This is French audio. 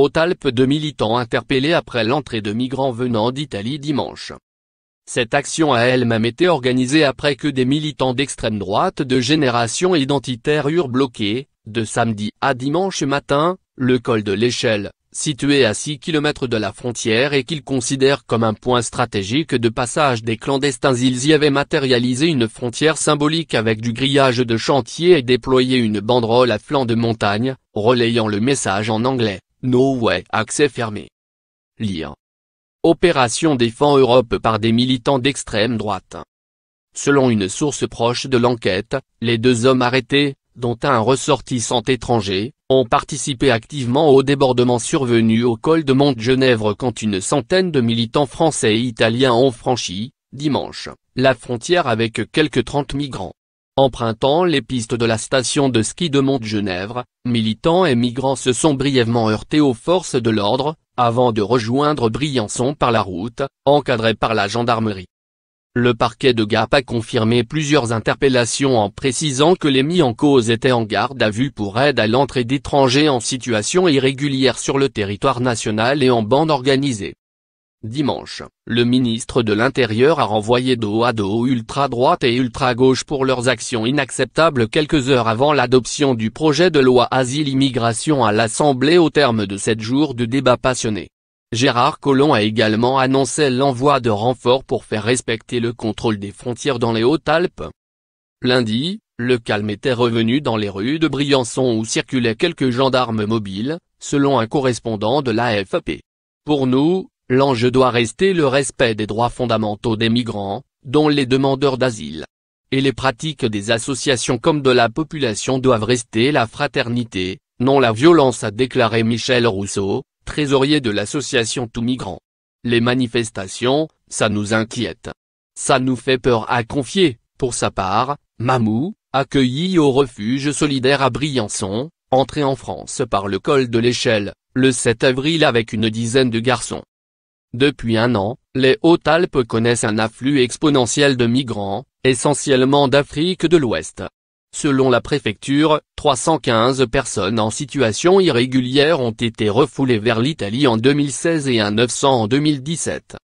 haute de militants interpellés après l'entrée de migrants venant d'Italie dimanche. Cette action a elle-même été organisée après que des militants d'extrême droite de génération identitaire eurent bloqué, de samedi à dimanche matin, le col de l'échelle, situé à 6 km de la frontière et qu'ils considèrent comme un point stratégique de passage des clandestins. Ils y avaient matérialisé une frontière symbolique avec du grillage de chantier et déployé une banderole à flanc de montagne, relayant le message en anglais. No way. Accès fermé. Lire. Opération défend Europe par des militants d'extrême droite. Selon une source proche de l'enquête, les deux hommes arrêtés, dont un ressortissant étranger, ont participé activement au débordement survenu au col de Mont-Genèvre quand une centaine de militants français et italiens ont franchi, dimanche, la frontière avec quelques 30 migrants. Empruntant les pistes de la station de ski de Mont-Genèvre, militants et migrants se sont brièvement heurtés aux forces de l'ordre, avant de rejoindre Briançon par la route, encadrée par la gendarmerie. Le parquet de Gap a confirmé plusieurs interpellations en précisant que les mis en cause étaient en garde à vue pour aide à l'entrée d'étrangers en situation irrégulière sur le territoire national et en bande organisée. Dimanche, le ministre de l'Intérieur a renvoyé dos à dos ultra-droite et ultra-gauche pour leurs actions inacceptables quelques heures avant l'adoption du projet de loi Asile-Immigration à l'Assemblée au terme de sept jours de débats passionnés. Gérard Collomb a également annoncé l'envoi de renforts pour faire respecter le contrôle des frontières dans les Hautes-Alpes. Lundi, le calme était revenu dans les rues de Briançon où circulaient quelques gendarmes mobiles, selon un correspondant de l'AFP. Pour nous, L'enjeu doit rester le respect des droits fondamentaux des migrants, dont les demandeurs d'asile. Et les pratiques des associations comme de la population doivent rester la fraternité, non la violence a déclaré Michel Rousseau, trésorier de l'association Tout Migrant. Les manifestations, ça nous inquiète. Ça nous fait peur à confier, pour sa part, Mamou, accueilli au refuge solidaire à Briançon, entré en France par le col de l'échelle, le 7 avril avec une dizaine de garçons. Depuis un an, les Hautes-Alpes connaissent un afflux exponentiel de migrants, essentiellement d'Afrique de l'Ouest. Selon la préfecture, 315 personnes en situation irrégulière ont été refoulées vers l'Italie en 2016 et un 900 en 2017.